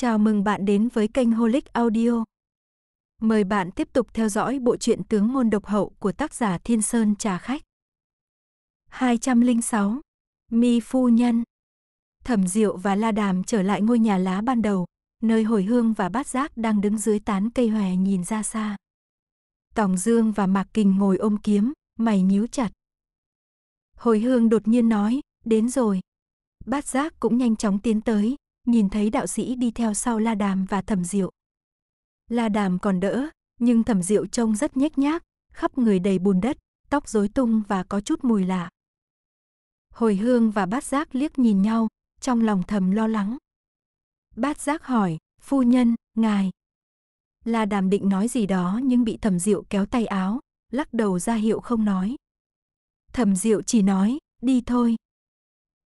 Chào mừng bạn đến với kênh Holic Audio. Mời bạn tiếp tục theo dõi bộ truyện Tướng môn độc hậu của tác giả Thiên Sơn Trà Khách. 206. Mi Phu Nhân Thẩm Diệu và La Đàm trở lại ngôi nhà lá ban đầu, nơi hồi hương và bát giác đang đứng dưới tán cây hòe nhìn ra xa. Tòng Dương và Mạc Kình ngồi ôm kiếm, mày nhíu chặt. Hồi hương đột nhiên nói, đến rồi. Bát giác cũng nhanh chóng tiến tới, nhìn thấy đạo sĩ đi theo sau La Đàm và Thẩm Diệu. La Đàm còn đỡ, nhưng Thẩm Diệu trông rất nhếch nhác, khắp người đầy bùn đất, tóc rối tung và có chút mùi lạ. Hồi Hương và Bát Giác liếc nhìn nhau, trong lòng thầm lo lắng. Bát Giác hỏi, phu nhân, ngài. La Đàm định nói gì đó nhưng bị Thẩm Diệu kéo tay áo, lắc đầu ra hiệu không nói. Thẩm Diệu chỉ nói, đi thôi.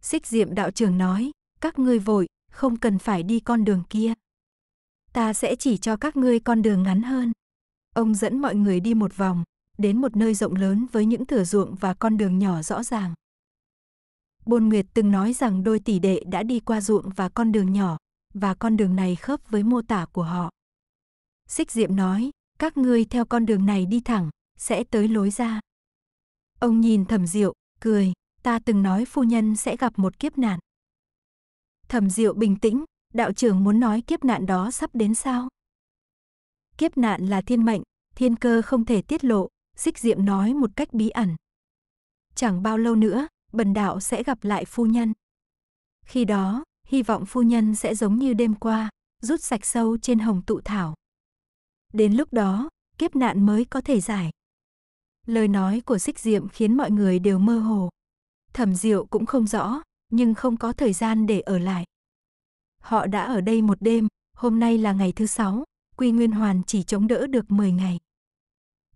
Xích Diệm đạo trưởng nói, các ngươi vội, không cần phải đi con đường kia. Ta sẽ chỉ cho các ngươi con đường ngắn hơn. Ông dẫn mọi người đi một vòng, đến một nơi rộng lớn với những thửa ruộng và con đường nhỏ rõ ràng. Bôn Nguyệt từng nói rằng đôi tỷ đệ đã đi qua ruộng và con đường nhỏ, và con đường này khớp với mô tả của họ. Xích Diệm nói, các ngươi theo con đường này đi thẳng, sẽ tới lối ra. Ông nhìn thầm diệu, cười, ta từng nói phu nhân sẽ gặp một kiếp nạn. Thẩm Diệu bình tĩnh, đạo trưởng muốn nói kiếp nạn đó sắp đến sao? Kiếp nạn là thiên mệnh, thiên cơ không thể tiết lộ, xích diệm nói một cách bí ẩn. Chẳng bao lâu nữa, bần đạo sẽ gặp lại phu nhân. Khi đó, hy vọng phu nhân sẽ giống như đêm qua, rút sạch sâu trên hồng tụ thảo. Đến lúc đó, kiếp nạn mới có thể giải. Lời nói của xích diệm khiến mọi người đều mơ hồ. Thẩm diệu cũng không rõ, nhưng không có thời gian để ở lại. Họ đã ở đây một đêm, hôm nay là ngày thứ sáu, Quy Nguyên Hoàn chỉ chống đỡ được 10 ngày.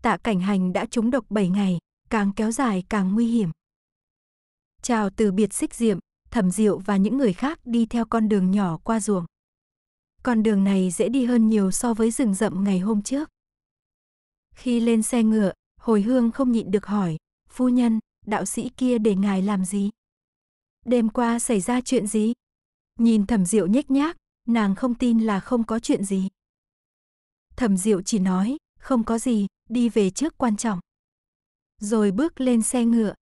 Tạ Cảnh Hành đã trúng độc 7 ngày, càng kéo dài càng nguy hiểm. Chào từ biệt xích diệm, thẩm diệu và những người khác đi theo con đường nhỏ qua ruộng. Con đường này dễ đi hơn nhiều so với rừng rậm ngày hôm trước. Khi lên xe ngựa, hồi hương không nhịn được hỏi, phu nhân, đạo sĩ kia để ngài làm gì? đêm qua xảy ra chuyện gì? Nhìn thẩm diệu nhếch nhác, nàng không tin là không có chuyện gì. Thẩm diệu chỉ nói, không có gì, đi về trước quan trọng. Rồi bước lên xe ngựa.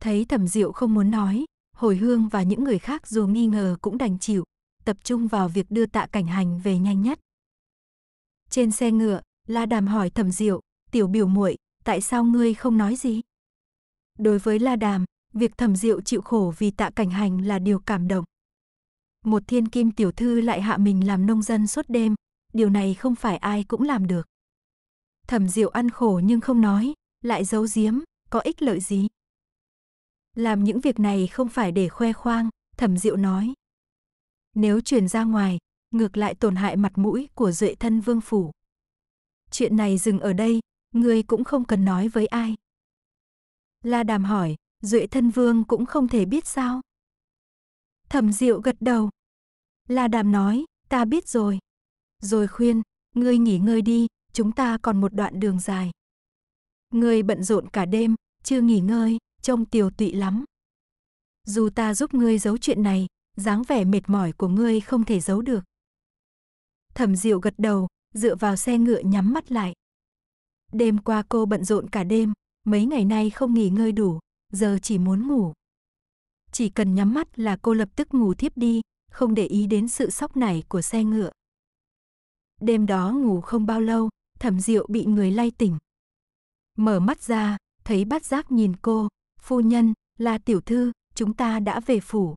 Thấy thẩm diệu không muốn nói, hồi hương và những người khác dù nghi ngờ cũng đành chịu, tập trung vào việc đưa tạ cảnh hành về nhanh nhất. Trên xe ngựa, La Đàm hỏi thẩm diệu, tiểu biểu muội tại sao ngươi không nói gì? Đối với La Đàm, Việc thẩm diệu chịu khổ vì tạ cảnh hành là điều cảm động. Một thiên kim tiểu thư lại hạ mình làm nông dân suốt đêm, điều này không phải ai cũng làm được. Thẩm diệu ăn khổ nhưng không nói, lại giấu giếm, có ích lợi gì. Làm những việc này không phải để khoe khoang, thẩm diệu nói. Nếu truyền ra ngoài, ngược lại tổn hại mặt mũi của duệ thân vương phủ. Chuyện này dừng ở đây, ngươi cũng không cần nói với ai. La đàm hỏi, Duệ thân vương cũng không thể biết sao. Thẩm diệu gật đầu. La đàm nói, ta biết rồi. Rồi khuyên, ngươi nghỉ ngơi đi, chúng ta còn một đoạn đường dài. Ngươi bận rộn cả đêm, chưa nghỉ ngơi, trông tiều tụy lắm. Dù ta giúp ngươi giấu chuyện này, dáng vẻ mệt mỏi của ngươi không thể giấu được. Thẩm Diệu gật đầu, dựa vào xe ngựa nhắm mắt lại. Đêm qua cô bận rộn cả đêm, mấy ngày nay không nghỉ ngơi đủ, giờ chỉ muốn ngủ. Chỉ cần nhắm mắt là cô lập tức ngủ thiếp đi, không để ý đến sự sóc nảy của xe ngựa. Đêm đó ngủ không bao lâu, thẩm diệu bị người lay tỉnh. Mở mắt ra, thấy bát giác nhìn cô, phu nhân, la tiểu thư, chúng ta đã về phủ.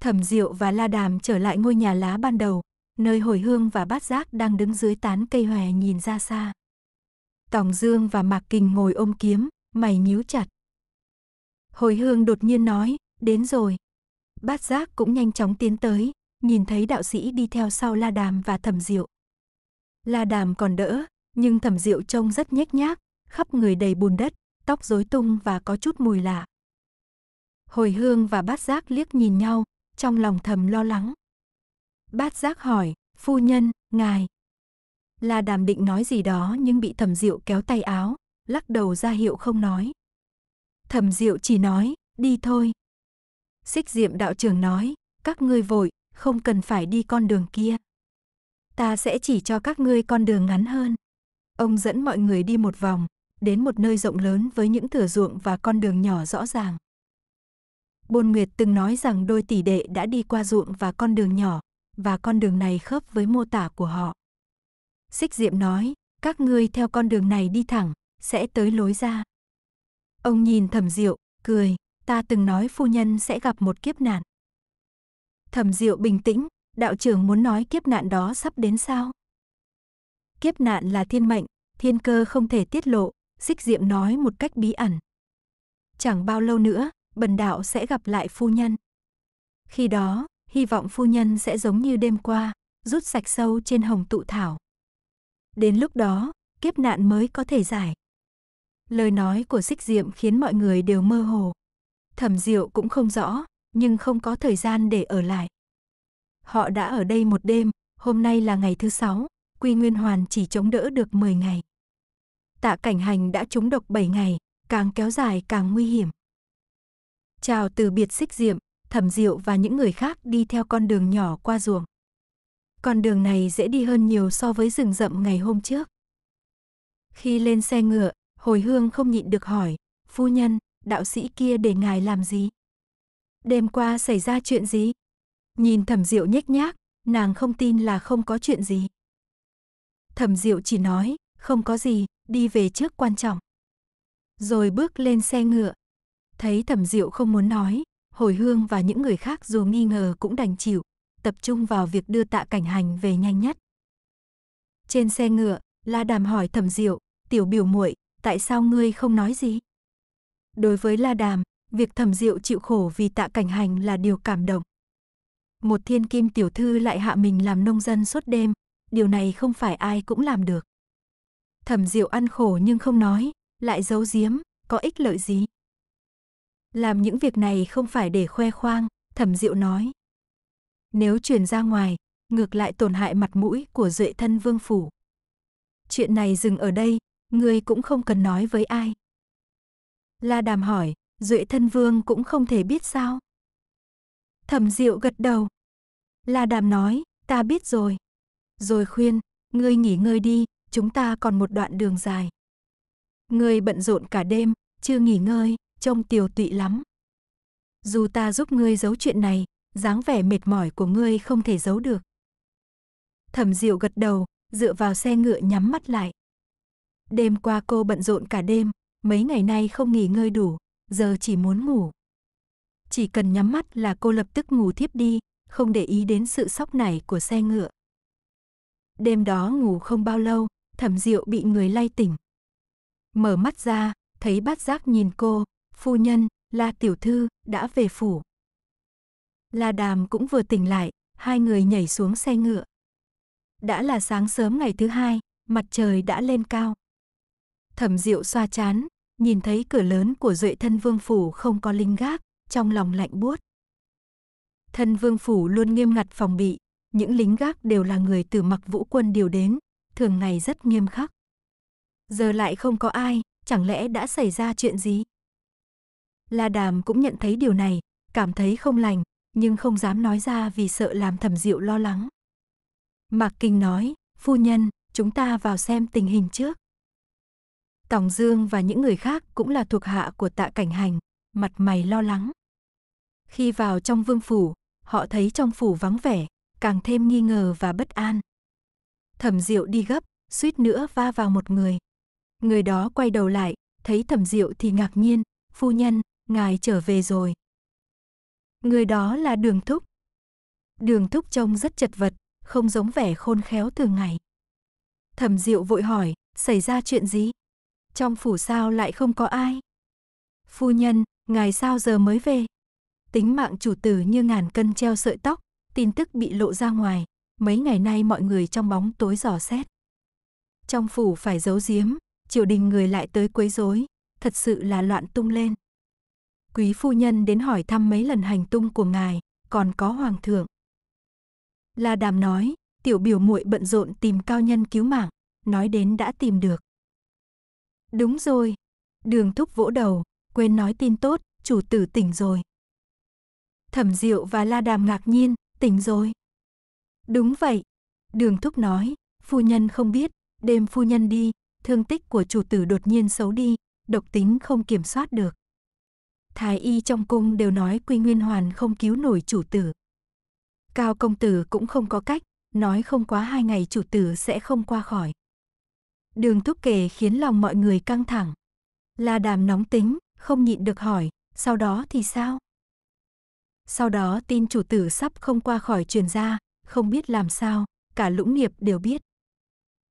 Thẩm diệu và la đàm trở lại ngôi nhà lá ban đầu, nơi hồi hương và bát giác đang đứng dưới tán cây hòe nhìn ra xa. Tòng Dương và Mạc Kình ngồi ôm kiếm, mày nhíu chặt. Hồi hương đột nhiên nói, đến rồi. Bát giác cũng nhanh chóng tiến tới, nhìn thấy đạo sĩ đi theo sau La Đàm và Thẩm Diệu. La Đàm còn đỡ, nhưng Thẩm Diệu trông rất nhếch nhác, khắp người đầy bùn đất, tóc rối tung và có chút mùi lạ. Hồi hương và bát giác liếc nhìn nhau, trong lòng thầm lo lắng. Bát giác hỏi, phu nhân, ngài. La Đàm định nói gì đó nhưng bị Thẩm Diệu kéo tay áo, lắc đầu ra hiệu không nói. Thẩm Diệu chỉ nói, đi thôi. Xích Diệm đạo trưởng nói, các ngươi vội, không cần phải đi con đường kia. Ta sẽ chỉ cho các ngươi con đường ngắn hơn. Ông dẫn mọi người đi một vòng, đến một nơi rộng lớn với những thửa ruộng và con đường nhỏ rõ ràng. Bôn Nguyệt từng nói rằng đôi tỷ đệ đã đi qua ruộng và con đường nhỏ, và con đường này khớp với mô tả của họ. Xích Diệm nói, các ngươi theo con đường này đi thẳng, sẽ tới lối ra. Ông nhìn thẩm diệu, cười, ta từng nói phu nhân sẽ gặp một kiếp nạn. Thẩm diệu bình tĩnh, đạo trưởng muốn nói kiếp nạn đó sắp đến sao? Kiếp nạn là thiên mệnh, thiên cơ không thể tiết lộ, xích diệm nói một cách bí ẩn. Chẳng bao lâu nữa, bần đạo sẽ gặp lại phu nhân. Khi đó, hy vọng phu nhân sẽ giống như đêm qua, rút sạch sâu trên hồng tụ thảo. Đến lúc đó, kiếp nạn mới có thể giải. Lời nói của xích Diệm khiến mọi người đều mơ hồ. Thẩm Diệu cũng không rõ, nhưng không có thời gian để ở lại. Họ đã ở đây một đêm, hôm nay là ngày thứ sáu, Quy Nguyên Hoàn chỉ chống đỡ được 10 ngày. Tạ Cảnh Hành đã trúng độc 7 ngày, càng kéo dài càng nguy hiểm. Chào từ biệt xích Diệm, Thẩm Diệu và những người khác đi theo con đường nhỏ qua ruộng. Con đường này dễ đi hơn nhiều so với rừng rậm ngày hôm trước. Khi lên xe ngựa, Hồi hương không nhịn được hỏi, phu nhân, đạo sĩ kia để ngài làm gì? Đêm qua xảy ra chuyện gì? Nhìn thẩm diệu nhếch nhác, nàng không tin là không có chuyện gì. Thẩm diệu chỉ nói, không có gì, đi về trước quan trọng. Rồi bước lên xe ngựa. Thấy thẩm diệu không muốn nói, hồi hương và những người khác dù nghi ngờ cũng đành chịu, tập trung vào việc đưa tạ cảnh hành về nhanh nhất. Trên xe ngựa, La Đàm hỏi thẩm diệu, tiểu biểu muội tại sao ngươi không nói gì? Đối với La Đàm, việc thẩm diệu chịu khổ vì tạ cảnh hành là điều cảm động. Một thiên kim tiểu thư lại hạ mình làm nông dân suốt đêm, điều này không phải ai cũng làm được. Thẩm diệu ăn khổ nhưng không nói, lại giấu giếm, có ích lợi gì? Làm những việc này không phải để khoe khoang, thẩm diệu nói. Nếu truyền ra ngoài, ngược lại tổn hại mặt mũi của duệ thân vương phủ. Chuyện này dừng ở đây, ngươi cũng không cần nói với ai. La Đàm hỏi, Duệ thân vương cũng không thể biết sao. Thẩm Diệu gật đầu. La Đàm nói, ta biết rồi. Rồi khuyên, ngươi nghỉ ngơi đi, chúng ta còn một đoạn đường dài. Ngươi bận rộn cả đêm, chưa nghỉ ngơi, trông tiều tụy lắm. Dù ta giúp ngươi giấu chuyện này, dáng vẻ mệt mỏi của ngươi không thể giấu được. Thẩm Diệu gật đầu, dựa vào xe ngựa nhắm mắt lại. Đêm qua cô bận rộn cả đêm, mấy ngày nay không nghỉ ngơi đủ, giờ chỉ muốn ngủ. Chỉ cần nhắm mắt là cô lập tức ngủ thiếp đi, không để ý đến sự sóc nảy của xe ngựa. Đêm đó ngủ không bao lâu, thẩm diệu bị người lay tỉnh. Mở mắt ra, thấy bát giác nhìn cô, phu nhân, la tiểu thư, đã về phủ. La đàm cũng vừa tỉnh lại, hai người nhảy xuống xe ngựa. Đã là sáng sớm ngày thứ hai, mặt trời đã lên cao. Thẩm Diệu xoa chán, nhìn thấy cửa lớn của Duệ Thân Vương phủ không có linh gác, trong lòng lạnh buốt. Thân Vương phủ luôn nghiêm ngặt phòng bị, những lính gác đều là người từ Mặc Vũ quân điều đến, thường ngày rất nghiêm khắc. Giờ lại không có ai, chẳng lẽ đã xảy ra chuyện gì? La Đàm cũng nhận thấy điều này, cảm thấy không lành, nhưng không dám nói ra vì sợ làm Thẩm Diệu lo lắng. Mạc Kinh nói, phu nhân, chúng ta vào xem tình hình trước. Tòng Dương và những người khác cũng là thuộc hạ của tạ cảnh hành, mặt mày lo lắng. Khi vào trong vương phủ, họ thấy trong phủ vắng vẻ, càng thêm nghi ngờ và bất an. Thẩm Diệu đi gấp, suýt nữa va vào một người. Người đó quay đầu lại, thấy Thẩm Diệu thì ngạc nhiên, "Phu nhân, ngài trở về rồi." Người đó là Đường Thúc. Đường Thúc trông rất chật vật, không giống vẻ khôn khéo thường ngày. Thẩm Diệu vội hỏi, "Xảy ra chuyện gì?" trong phủ sao lại không có ai? Phu nhân, ngài sao giờ mới về? Tính mạng chủ tử như ngàn cân treo sợi tóc, tin tức bị lộ ra ngoài, mấy ngày nay mọi người trong bóng tối dò xét. Trong phủ phải giấu giếm, triều đình người lại tới quấy rối, thật sự là loạn tung lên. Quý phu nhân đến hỏi thăm mấy lần hành tung của ngài, còn có hoàng thượng. La Đàm nói, tiểu biểu muội bận rộn tìm cao nhân cứu mạng, nói đến đã tìm được. Đúng rồi. Đường thúc vỗ đầu, quên nói tin tốt, chủ tử tỉnh rồi. Thẩm Diệu và La Đàm ngạc nhiên, tỉnh rồi. Đúng vậy. Đường thúc nói, phu nhân không biết, đêm phu nhân đi, thương tích của chủ tử đột nhiên xấu đi, độc tính không kiểm soát được. Thái y trong cung đều nói Quy Nguyên Hoàn không cứu nổi chủ tử. Cao công tử cũng không có cách, nói không quá hai ngày chủ tử sẽ không qua khỏi. Đường Thúc kể khiến lòng mọi người căng thẳng. La Đàm nóng tính, không nhịn được hỏi, sau đó thì sao? Sau đó tin chủ tử sắp không qua khỏi truyền ra, không biết làm sao, cả lũng nghiệp đều biết.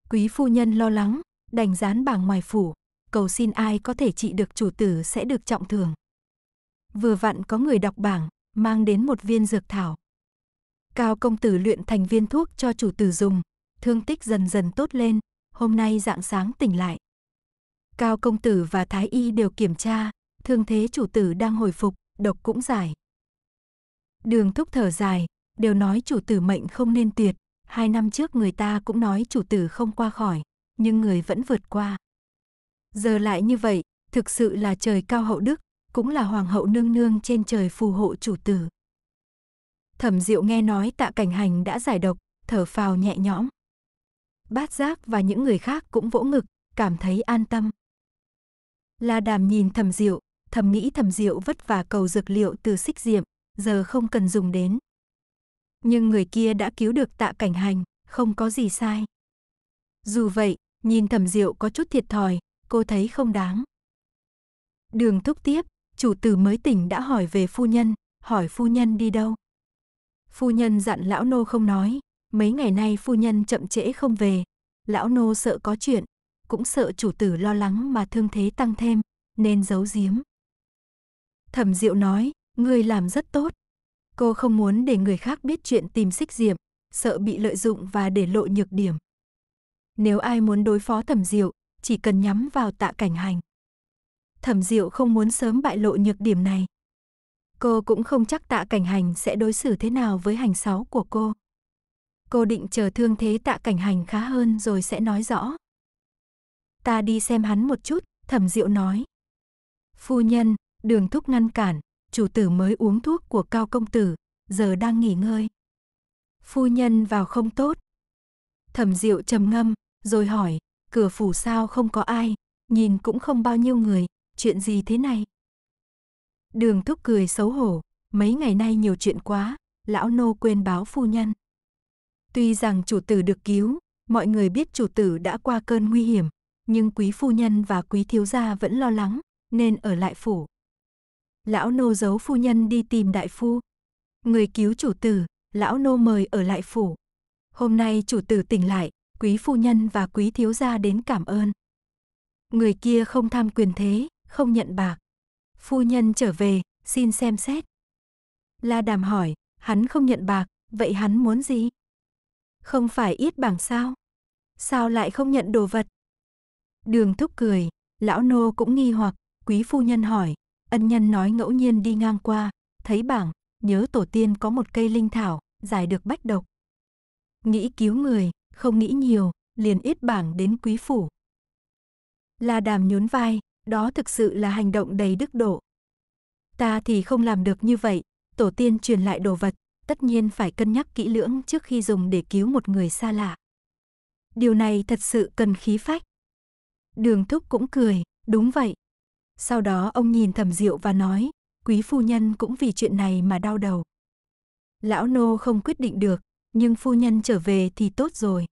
Quý phu nhân lo lắng, đành dán bảng ngoài phủ, cầu xin ai có thể trị được chủ tử sẽ được trọng thưởng. Vừa vặn có người đọc bảng, mang đến một viên dược thảo. Cao công tử luyện thành viên thuốc cho chủ tử dùng, thương tích dần dần tốt lên, hôm nay dạng sáng tỉnh lại. Cao công tử và thái y đều kiểm tra, thương thế chủ tử đang hồi phục, độc cũng giải. Đường thúc thở dài, đều nói chủ tử mệnh không nên tuyệt, hai năm trước người ta cũng nói chủ tử không qua khỏi, nhưng người vẫn vượt qua. Giờ lại như vậy, thực sự là trời cao hậu đức, cũng là hoàng hậu nương nương trên trời phù hộ chủ tử. Thẩm Diệu nghe nói Tạ Cảnh Hành đã giải độc, thở phào nhẹ nhõm bát giác và những người khác cũng vỗ ngực, cảm thấy an tâm. La đàm nhìn thầm diệu, thầm nghĩ thầm diệu vất vả cầu dược liệu từ xích diệm, giờ không cần dùng đến. Nhưng người kia đã cứu được tạ cảnh hành, không có gì sai. Dù vậy, nhìn thầm diệu có chút thiệt thòi, cô thấy không đáng. Đường thúc tiếp, chủ tử mới tỉnh đã hỏi về phu nhân, hỏi phu nhân đi đâu. Phu nhân dặn lão nô không nói, Mấy ngày nay phu nhân chậm trễ không về, lão nô sợ có chuyện, cũng sợ chủ tử lo lắng mà thương thế tăng thêm, nên giấu giếm. Thẩm Diệu nói, ngươi làm rất tốt. Cô không muốn để người khác biết chuyện tìm xích diệm, sợ bị lợi dụng và để lộ nhược điểm. Nếu ai muốn đối phó Thẩm Diệu, chỉ cần nhắm vào tạ cảnh hành. Thẩm Diệu không muốn sớm bại lộ nhược điểm này. Cô cũng không chắc tạ cảnh hành sẽ đối xử thế nào với hành sáu của cô. Cô định chờ thương thế tạ cảnh hành khá hơn rồi sẽ nói rõ. Ta đi xem hắn một chút, thẩm diệu nói. Phu nhân, đường thúc ngăn cản, chủ tử mới uống thuốc của cao công tử, giờ đang nghỉ ngơi. Phu nhân vào không tốt. Thẩm diệu trầm ngâm, rồi hỏi, cửa phủ sao không có ai, nhìn cũng không bao nhiêu người, chuyện gì thế này? Đường thúc cười xấu hổ, mấy ngày nay nhiều chuyện quá, lão nô quên báo phu nhân. Tuy rằng chủ tử được cứu, mọi người biết chủ tử đã qua cơn nguy hiểm, nhưng quý phu nhân và quý thiếu gia vẫn lo lắng, nên ở lại phủ. Lão nô giấu phu nhân đi tìm đại phu. Người cứu chủ tử, lão nô mời ở lại phủ. Hôm nay chủ tử tỉnh lại, quý phu nhân và quý thiếu gia đến cảm ơn. Người kia không tham quyền thế, không nhận bạc. Phu nhân trở về, xin xem xét. La Đàm hỏi, hắn không nhận bạc, vậy hắn muốn gì? Không phải ít bảng sao? Sao lại không nhận đồ vật? Đường thúc cười, lão nô cũng nghi hoặc, quý phu nhân hỏi, ân nhân nói ngẫu nhiên đi ngang qua, thấy bảng, nhớ tổ tiên có một cây linh thảo, giải được bách độc. Nghĩ cứu người, không nghĩ nhiều, liền ít bảng đến quý phủ. La đàm nhún vai, đó thực sự là hành động đầy đức độ. Ta thì không làm được như vậy, tổ tiên truyền lại đồ vật, tất nhiên phải cân nhắc kỹ lưỡng trước khi dùng để cứu một người xa lạ. Điều này thật sự cần khí phách. Đường Thúc cũng cười, đúng vậy. Sau đó ông nhìn Thẩm Diệu và nói, quý phu nhân cũng vì chuyện này mà đau đầu. Lão nô không quyết định được, nhưng phu nhân trở về thì tốt rồi.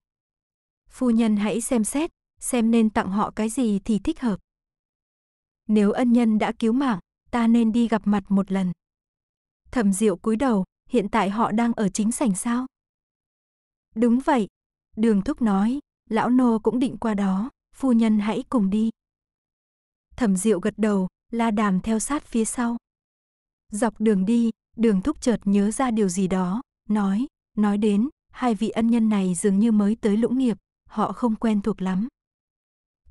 Phu nhân hãy xem xét, xem nên tặng họ cái gì thì thích hợp. Nếu ân nhân đã cứu mạng, ta nên đi gặp mặt một lần. Thẩm Diệu cúi đầu, hiện tại họ đang ở chính sảnh sao? Đúng vậy, đường thúc nói, lão nô cũng định qua đó, phu nhân hãy cùng đi. Thẩm diệu gật đầu, la đàm theo sát phía sau. Dọc đường đi, đường thúc chợt nhớ ra điều gì đó, nói, nói đến, hai vị ân nhân này dường như mới tới lũng nghiệp, họ không quen thuộc lắm.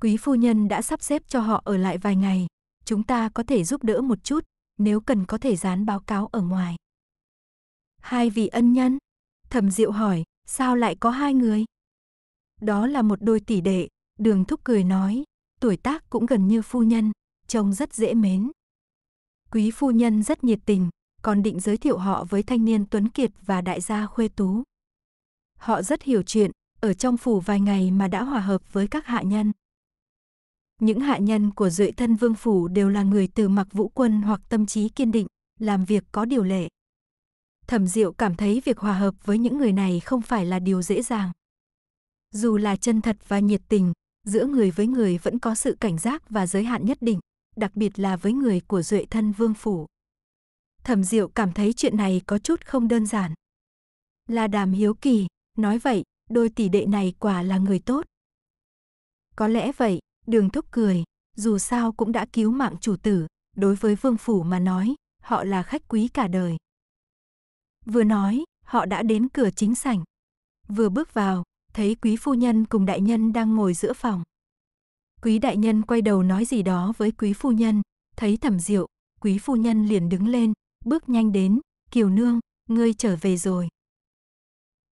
Quý phu nhân đã sắp xếp cho họ ở lại vài ngày, chúng ta có thể giúp đỡ một chút, nếu cần có thể dán báo cáo ở ngoài. Hai vị ân nhân? Thẩm Diệu hỏi, sao lại có hai người? Đó là một đôi tỷ đệ, Đường Thúc cười nói, tuổi tác cũng gần như phu nhân, trông rất dễ mến. Quý phu nhân rất nhiệt tình, còn định giới thiệu họ với thanh niên Tuấn Kiệt và đại gia Khuê Tú. Họ rất hiểu chuyện, ở trong phủ vài ngày mà đã hòa hợp với các hạ nhân. Những hạ nhân của Duệ Thân Vương phủ đều là người từ mặc vũ quân hoặc tâm trí kiên định, làm việc có điều lệ. Thẩm Diệu cảm thấy việc hòa hợp với những người này không phải là điều dễ dàng. Dù là chân thật và nhiệt tình, giữa người với người vẫn có sự cảnh giác và giới hạn nhất định, đặc biệt là với người của Duệ thân Vương phủ. Thẩm Diệu cảm thấy chuyện này có chút không đơn giản. Là Đàm Hiếu Kỳ, nói vậy, đôi tỷ đệ này quả là người tốt. Có lẽ vậy, Đường Thúc cười, dù sao cũng đã cứu mạng chủ tử, đối với Vương phủ mà nói, họ là khách quý cả đời. Vừa nói, họ đã đến cửa chính sảnh. Vừa bước vào, thấy quý phu nhân cùng đại nhân đang ngồi giữa phòng. Quý đại nhân quay đầu nói gì đó với quý phu nhân, thấy thẩm diệu, quý phu nhân liền đứng lên, bước nhanh đến, kiều nương, ngươi trở về rồi.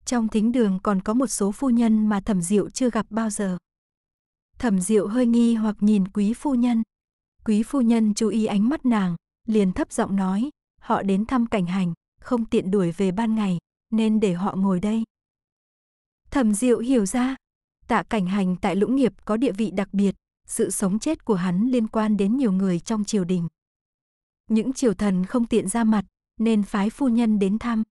Trong thính đường còn có một số phu nhân mà thẩm diệu chưa gặp bao giờ. Thẩm diệu hơi nghi hoặc nhìn quý phu nhân. Quý phu nhân chú ý ánh mắt nàng, liền thấp giọng nói, họ đến thăm cảnh hành không tiện đuổi về ban ngày, nên để họ ngồi đây. Thẩm Diệu hiểu ra, tạ cảnh hành tại Lũng Nghiệp có địa vị đặc biệt, sự sống chết của hắn liên quan đến nhiều người trong triều đình. Những triều thần không tiện ra mặt, nên phái phu nhân đến thăm.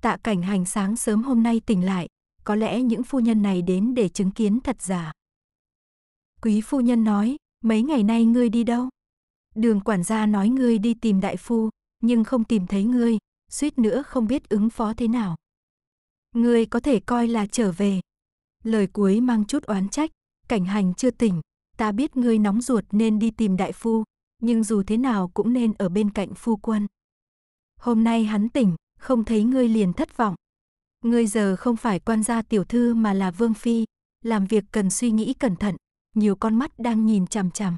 Tạ cảnh hành sáng sớm hôm nay tỉnh lại, có lẽ những phu nhân này đến để chứng kiến thật giả. Quý phu nhân nói, mấy ngày nay ngươi đi đâu? Đường quản gia nói ngươi đi tìm đại phu, nhưng không tìm thấy ngươi, suýt nữa không biết ứng phó thế nào. người có thể coi là trở về. Lời cuối mang chút oán trách, cảnh hành chưa tỉnh, ta biết ngươi nóng ruột nên đi tìm đại phu, nhưng dù thế nào cũng nên ở bên cạnh phu quân. Hôm nay hắn tỉnh, không thấy ngươi liền thất vọng. Ngươi giờ không phải quan gia tiểu thư mà là vương phi, làm việc cần suy nghĩ cẩn thận, nhiều con mắt đang nhìn chằm chằm.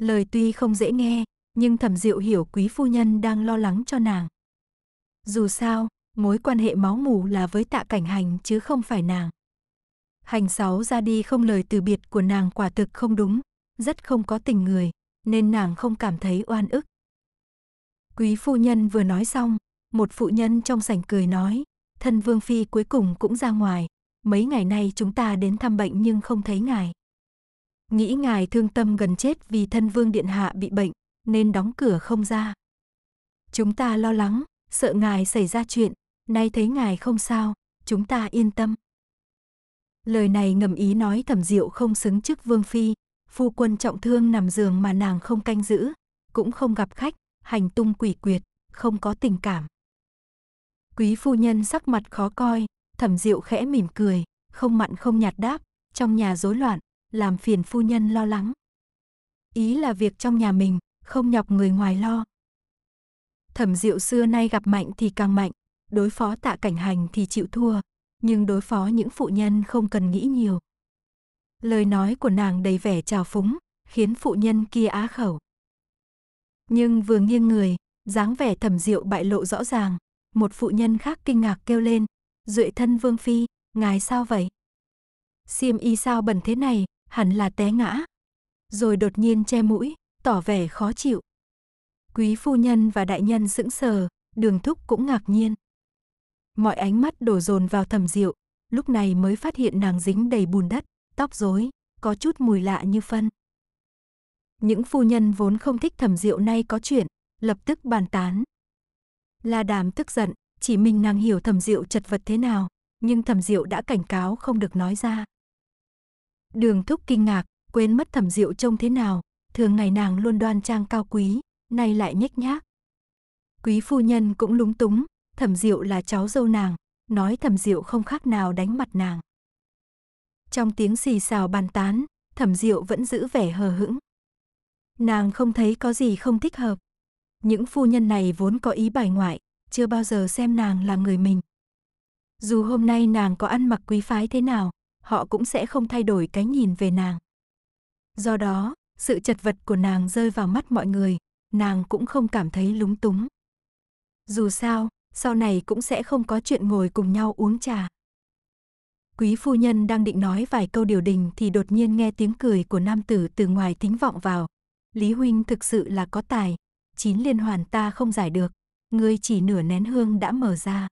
Lời tuy không dễ nghe, nhưng thẩm diệu hiểu quý phu nhân đang lo lắng cho nàng. Dù sao, mối quan hệ máu mù là với tạ cảnh hành chứ không phải nàng. Hành sáu ra đi không lời từ biệt của nàng quả thực không đúng, rất không có tình người, nên nàng không cảm thấy oan ức. Quý phu nhân vừa nói xong, một phụ nhân trong sảnh cười nói, thân vương phi cuối cùng cũng ra ngoài, mấy ngày nay chúng ta đến thăm bệnh nhưng không thấy ngài. Nghĩ ngài thương tâm gần chết vì thân vương điện hạ bị bệnh, nên đóng cửa không ra. Chúng ta lo lắng, sợ ngài xảy ra chuyện, nay thấy ngài không sao, chúng ta yên tâm. Lời này ngầm ý nói thẩm diệu không xứng trước vương phi, phu quân trọng thương nằm giường mà nàng không canh giữ, cũng không gặp khách, hành tung quỷ quyệt, không có tình cảm. Quý phu nhân sắc mặt khó coi, thẩm diệu khẽ mỉm cười, không mặn không nhạt đáp, trong nhà rối loạn, làm phiền phu nhân lo lắng. Ý là việc trong nhà mình, không nhọc người ngoài lo. Thẩm Diệu xưa nay gặp mạnh thì càng mạnh, đối phó tạ cảnh hành thì chịu thua, nhưng đối phó những phụ nhân không cần nghĩ nhiều. Lời nói của nàng đầy vẻ trào phúng, khiến phụ nhân kia á khẩu. Nhưng vừa nghiêng người, dáng vẻ thẩm diệu bại lộ rõ ràng, một phụ nhân khác kinh ngạc kêu lên, duệ thân vương phi, ngài sao vậy? Xiêm y sao bẩn thế này, hẳn là té ngã. Rồi đột nhiên che mũi, tỏ vẻ khó chịu. Quý phu nhân và đại nhân sững sờ, đường thúc cũng ngạc nhiên. Mọi ánh mắt đổ dồn vào thẩm diệu, lúc này mới phát hiện nàng dính đầy bùn đất, tóc rối, có chút mùi lạ như phân. Những phu nhân vốn không thích thẩm diệu nay có chuyện, lập tức bàn tán. La đàm tức giận, chỉ mình nàng hiểu thẩm diệu chật vật thế nào, nhưng thẩm diệu đã cảnh cáo không được nói ra. Đường thúc kinh ngạc, quên mất thẩm diệu trông thế nào, thường ngày nàng luôn đoan trang cao quý, nay lại nhếch nhác. Quý phu nhân cũng lúng túng, thẩm diệu là cháu dâu nàng, nói thẩm diệu không khác nào đánh mặt nàng. Trong tiếng xì xào bàn tán, thẩm diệu vẫn giữ vẻ hờ hững. Nàng không thấy có gì không thích hợp. Những phu nhân này vốn có ý bài ngoại, chưa bao giờ xem nàng là người mình. Dù hôm nay nàng có ăn mặc quý phái thế nào, họ cũng sẽ không thay đổi cái nhìn về nàng. Do đó, sự chật vật của nàng rơi vào mắt mọi người, nàng cũng không cảm thấy lúng túng. Dù sao, sau này cũng sẽ không có chuyện ngồi cùng nhau uống trà. Quý phu nhân đang định nói vài câu điều đình thì đột nhiên nghe tiếng cười của nam tử từ ngoài thính vọng vào. Lý huynh thực sự là có tài, chín liên hoàn ta không giải được, ngươi chỉ nửa nén hương đã mở ra.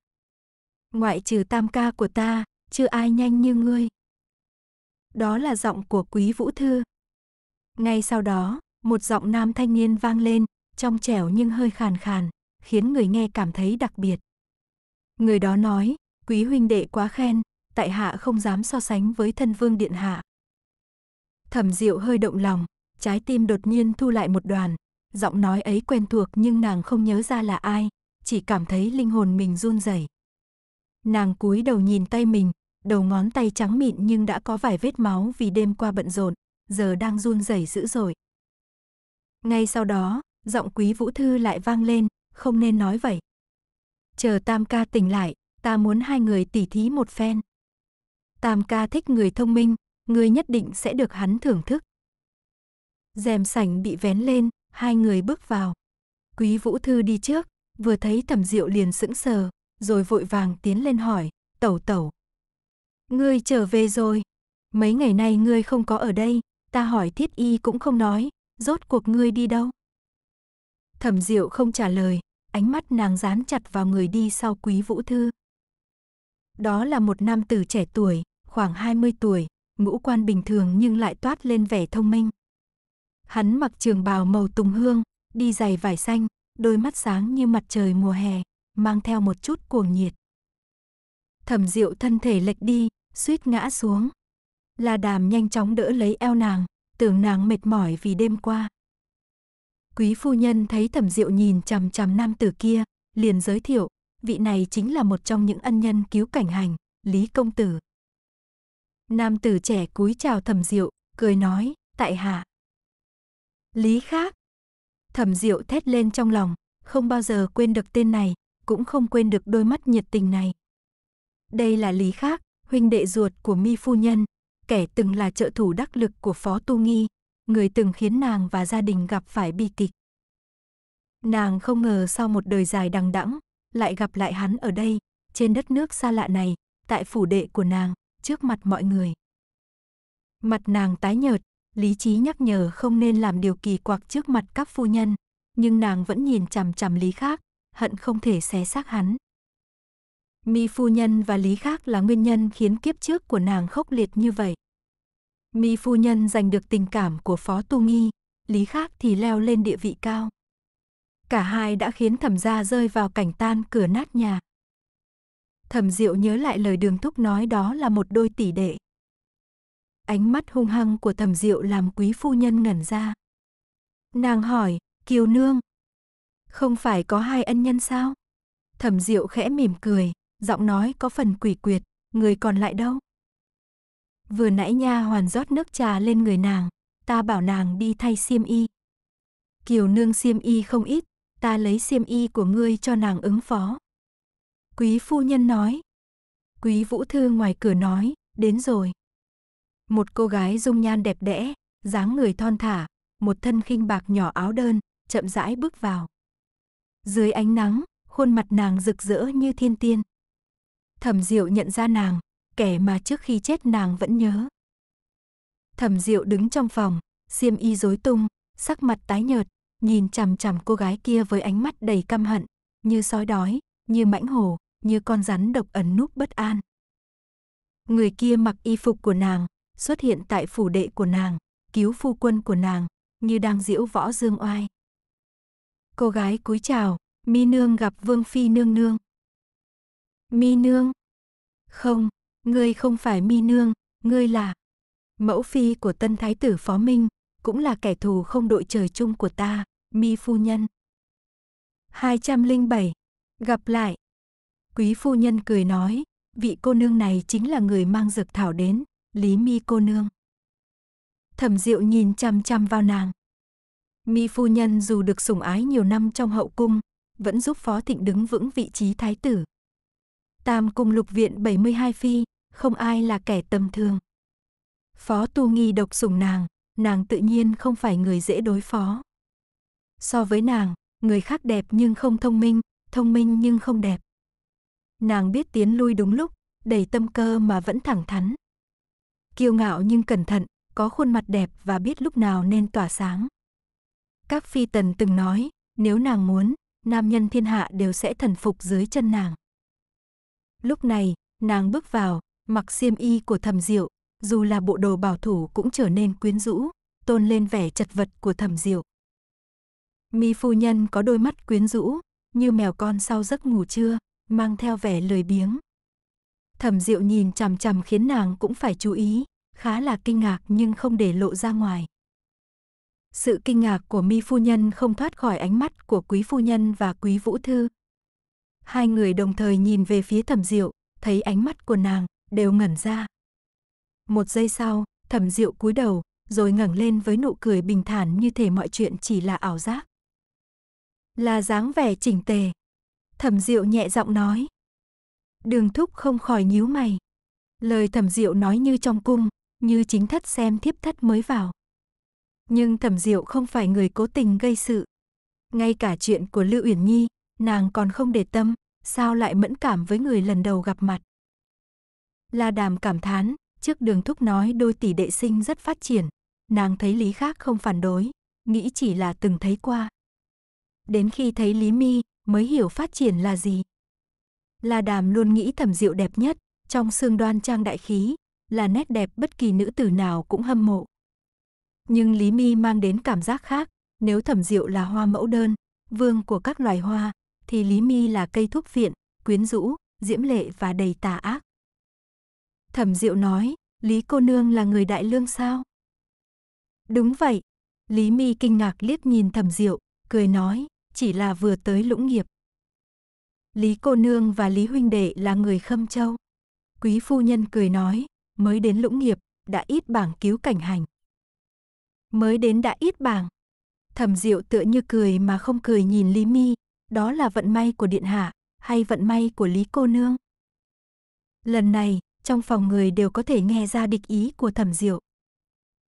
Ngoại trừ tam ca của ta, chưa ai nhanh như ngươi. Đó là giọng của quý vũ thư, ngay sau đó, một giọng nam thanh niên vang lên, trong trẻo nhưng hơi khàn khàn, khiến người nghe cảm thấy đặc biệt. Người đó nói, quý huynh đệ quá khen, tại hạ không dám so sánh với thân vương điện hạ. Thẩm Diệu hơi động lòng, trái tim đột nhiên thu lại một đoàn, giọng nói ấy quen thuộc nhưng nàng không nhớ ra là ai, chỉ cảm thấy linh hồn mình run rẩy. Nàng cúi đầu nhìn tay mình, đầu ngón tay trắng mịn nhưng đã có vài vết máu vì đêm qua bận rộn, giờ đang run rẩy dữ rồi. Ngay sau đó, giọng quý vũ thư lại vang lên, không nên nói vậy. Chờ tam ca tỉnh lại, ta muốn hai người tỉ thí một phen. Tam ca thích người thông minh, người nhất định sẽ được hắn thưởng thức. Rèm sảnh bị vén lên, hai người bước vào. Quý vũ thư đi trước, vừa thấy thẩm diệu liền sững sờ, rồi vội vàng tiến lên hỏi, tẩu tẩu. Ngươi trở về rồi, mấy ngày nay ngươi không có ở đây, ta hỏi thiết y cũng không nói, rốt cuộc ngươi đi đâu? Thẩm diệu không trả lời, ánh mắt nàng dán chặt vào người đi sau quý vũ thư. Đó là một nam tử trẻ tuổi, khoảng 20 tuổi, ngũ quan bình thường nhưng lại toát lên vẻ thông minh. Hắn mặc trường bào màu tùng hương, đi giày vải xanh, đôi mắt sáng như mặt trời mùa hè, mang theo một chút cuồng nhiệt. Thẩm Diệu thân thể lệch đi, suýt ngã xuống. La Đàm nhanh chóng đỡ lấy eo nàng, tưởng nàng mệt mỏi vì đêm qua. Quý phu nhân thấy Thẩm Diệu nhìn chằm chằm nam tử kia, liền giới thiệu, vị này chính là một trong những ân nhân cứu cảnh hành, Lý công tử. Nam tử trẻ cúi chào Thẩm Diệu, cười nói, tại hạ. Lý khác. Thẩm Diệu thét lên trong lòng, không bao giờ quên được tên này, cũng không quên được đôi mắt nhiệt tình này. Đây là Lý khác, huynh đệ ruột của Mi phu nhân, kẻ từng là trợ thủ đắc lực của Phó Tu Nghi, người từng khiến nàng và gia đình gặp phải bi kịch. Nàng không ngờ sau một đời dài đằng đẵng, lại gặp lại hắn ở đây, trên đất nước xa lạ này, tại phủ đệ của nàng, trước mặt mọi người. Mặt nàng tái nhợt, lý trí nhắc nhở không nên làm điều kỳ quặc trước mặt các phu nhân, nhưng nàng vẫn nhìn chằm chằm lý khác, hận không thể xé xác hắn. Mi phu nhân và Lý Khác là nguyên nhân khiến kiếp trước của nàng khốc liệt như vậy. Mi phu nhân giành được tình cảm của Phó Tu Nghi, Lý Khác thì leo lên địa vị cao. Cả hai đã khiến thẩm gia rơi vào cảnh tan cửa nát nhà. Thẩm Diệu nhớ lại lời Đường Thúc nói đó là một đôi tỷ đệ. Ánh mắt hung hăng của Thẩm Diệu làm quý phu nhân ngẩn ra. Nàng hỏi, Kiều Nương, không phải có hai ân nhân sao? Thẩm Diệu khẽ mỉm cười giọng nói có phần quỷ quyệt, người còn lại đâu? Vừa nãy nha hoàn rót nước trà lên người nàng, ta bảo nàng đi thay xiêm y. Kiều nương xiêm y không ít, ta lấy xiêm y của ngươi cho nàng ứng phó. Quý phu nhân nói. Quý vũ thư ngoài cửa nói, đến rồi. Một cô gái dung nhan đẹp đẽ, dáng người thon thả, một thân khinh bạc nhỏ áo đơn, chậm rãi bước vào. Dưới ánh nắng, khuôn mặt nàng rực rỡ như thiên tiên. Thẩm Diệu nhận ra nàng, kẻ mà trước khi chết nàng vẫn nhớ. Thẩm Diệu đứng trong phòng, xiêm y rối tung, sắc mặt tái nhợt, nhìn chằm chằm cô gái kia với ánh mắt đầy căm hận, như sói đói, như mãnh hổ, như con rắn độc ẩn núp bất an. Người kia mặc y phục của nàng, xuất hiện tại phủ đệ của nàng, cứu phu quân của nàng, như đang diễu võ dương oai. Cô gái cúi chào, mi nương gặp vương phi nương nương. Mi nương. Không, ngươi không phải mi nương, ngươi là mẫu phi của tân thái tử Phó Minh, cũng là kẻ thù không đội trời chung của ta, mi phu nhân. 207. Gặp lại. Quý phu nhân cười nói, vị cô nương này chính là người mang dược thảo đến, Lý Mi cô nương. Thẩm Diệu nhìn chăm chăm vào nàng. Mi phu nhân dù được sủng ái nhiều năm trong hậu cung, vẫn giúp Phó Thịnh đứng vững vị trí thái tử, Tam cung lục viện 72 phi, không ai là kẻ tầm thường. Phó Tu Nghi độc sủng nàng, nàng tự nhiên không phải người dễ đối phó. So với nàng, người khác đẹp nhưng không thông minh, thông minh nhưng không đẹp. Nàng biết tiến lui đúng lúc, đầy tâm cơ mà vẫn thẳng thắn. Kiêu ngạo nhưng cẩn thận, có khuôn mặt đẹp và biết lúc nào nên tỏa sáng. Các phi tần từng nói, nếu nàng muốn, nam nhân thiên hạ đều sẽ thần phục dưới chân nàng. Lúc này, nàng bước vào, mặc xiêm y của thẩm diệu, dù là bộ đồ bảo thủ cũng trở nên quyến rũ, tôn lên vẻ chật vật của thẩm diệu. Mi phu nhân có đôi mắt quyến rũ, như mèo con sau giấc ngủ trưa, mang theo vẻ lười biếng. Thẩm Diệu nhìn chằm chằm khiến nàng cũng phải chú ý, khá là kinh ngạc nhưng không để lộ ra ngoài. Sự kinh ngạc của Mi phu nhân không thoát khỏi ánh mắt của quý phu nhân và quý vũ thư, Hai người đồng thời nhìn về phía thẩm diệu, thấy ánh mắt của nàng, đều ngẩn ra. Một giây sau, thẩm diệu cúi đầu, rồi ngẩng lên với nụ cười bình thản như thể mọi chuyện chỉ là ảo giác. Là dáng vẻ chỉnh tề. Thẩm diệu nhẹ giọng nói. Đường thúc không khỏi nhíu mày. Lời thẩm diệu nói như trong cung, như chính thất xem thiếp thất mới vào. Nhưng thẩm diệu không phải người cố tình gây sự. Ngay cả chuyện của Lưu Uyển Nhi, nàng còn không để tâm, sao lại mẫn cảm với người lần đầu gặp mặt. La Đàm cảm thán, trước đường thúc nói đôi tỷ đệ sinh rất phát triển, nàng thấy lý khác không phản đối, nghĩ chỉ là từng thấy qua. Đến khi thấy Lý Mi mới hiểu phát triển là gì. La Đàm luôn nghĩ thẩm diệu đẹp nhất, trong xương đoan trang đại khí, là nét đẹp bất kỳ nữ tử nào cũng hâm mộ. Nhưng Lý Mi mang đến cảm giác khác, nếu thẩm diệu là hoa mẫu đơn, vương của các loài hoa, thì Lý Mi là cây thuốc viện, quyến rũ, diễm lệ và đầy tà ác. Thẩm Diệu nói, Lý cô nương là người đại lương sao? Đúng vậy. Lý Mi kinh ngạc liếc nhìn Thẩm Diệu, cười nói, chỉ là vừa tới lũng nghiệp. Lý cô nương và Lý huynh đệ là người Khâm Châu. Quý phu nhân cười nói, mới đến lũng nghiệp, đã ít bảng cứu cảnh hành. Mới đến đã ít bảng. Thẩm Diệu tựa như cười mà không cười nhìn Lý Mi, đó là vận may của điện hạ, hay vận may của Lý cô nương. Lần này, trong phòng người đều có thể nghe ra địch ý của Thẩm Diệu.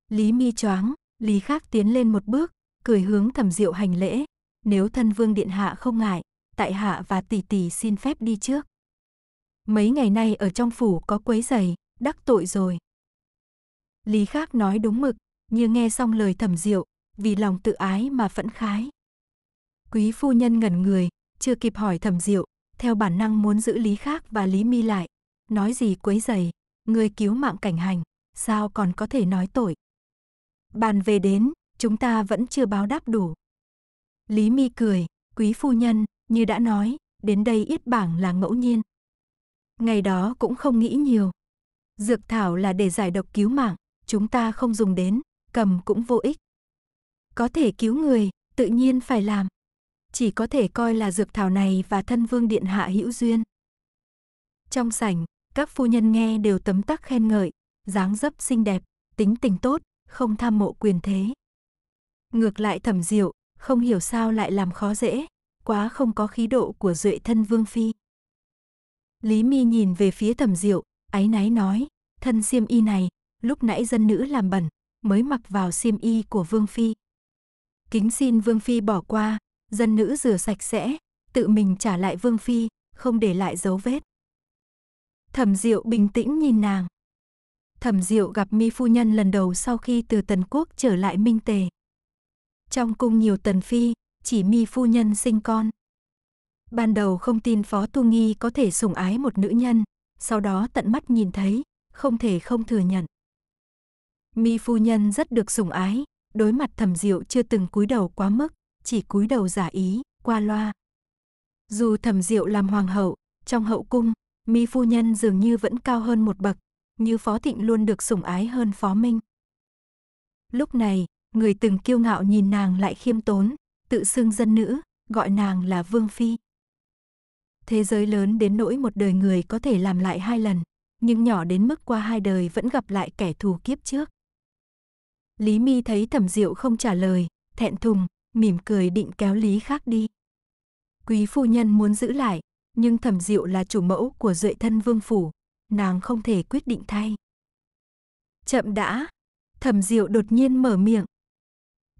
Lý Mi choáng, Lý Khác tiến lên một bước, cười hướng Thẩm Diệu hành lễ, "Nếu thân vương điện hạ không ngại, tại hạ và tỷ tỷ xin phép đi trước." Mấy ngày nay ở trong phủ có quấy giày đắc tội rồi. Lý Khác nói đúng mực, như nghe xong lời Thẩm Diệu, vì lòng tự ái mà phẫn khái. Quý phu nhân ngẩn người, chưa kịp hỏi thẩm diệu, theo bản năng muốn giữ Lý Khác và Lý Mi lại. Nói gì quấy dày, người cứu mạng cảnh hành, sao còn có thể nói tội. Bàn về đến, chúng ta vẫn chưa báo đáp đủ. Lý Mi cười, quý phu nhân, như đã nói, đến đây ít bảng là ngẫu nhiên. Ngày đó cũng không nghĩ nhiều. Dược thảo là để giải độc cứu mạng, chúng ta không dùng đến, cầm cũng vô ích. Có thể cứu người, tự nhiên phải làm chỉ có thể coi là dược thảo này và thân vương điện hạ hữu duyên. Trong sảnh, các phu nhân nghe đều tấm tắc khen ngợi, dáng dấp xinh đẹp, tính tình tốt, không tham mộ quyền thế. Ngược lại thẩm diệu, không hiểu sao lại làm khó dễ, quá không có khí độ của duệ thân vương phi. Lý mi nhìn về phía thẩm diệu, áy náy nói, thân xiêm y này, lúc nãy dân nữ làm bẩn, mới mặc vào xiêm y của vương phi. Kính xin vương phi bỏ qua, dân nữ rửa sạch sẽ, tự mình trả lại vương phi, không để lại dấu vết. Thẩm Diệu bình tĩnh nhìn nàng. Thẩm Diệu gặp Mi phu nhân lần đầu sau khi từ Tần Quốc trở lại Minh Tề. Trong cung nhiều tần phi, chỉ Mi phu nhân sinh con. Ban đầu không tin Phó Tu Nghi có thể sủng ái một nữ nhân, sau đó tận mắt nhìn thấy, không thể không thừa nhận. Mi phu nhân rất được sủng ái, đối mặt Thẩm Diệu chưa từng cúi đầu quá mức chỉ cúi đầu giả ý, qua loa. Dù thẩm diệu làm hoàng hậu, trong hậu cung, mi phu nhân dường như vẫn cao hơn một bậc, như phó thịnh luôn được sủng ái hơn phó minh. Lúc này, người từng kiêu ngạo nhìn nàng lại khiêm tốn, tự xưng dân nữ, gọi nàng là vương phi. Thế giới lớn đến nỗi một đời người có thể làm lại hai lần, nhưng nhỏ đến mức qua hai đời vẫn gặp lại kẻ thù kiếp trước. Lý Mi thấy Thẩm Diệu không trả lời, thẹn thùng, mỉm cười định kéo Lý khắc đi. Quý phu nhân muốn giữ lại, nhưng Thẩm Diệu là chủ mẫu của Duệ thân vương phủ, nàng không thể quyết định thay. Chậm đã, Thẩm Diệu đột nhiên mở miệng.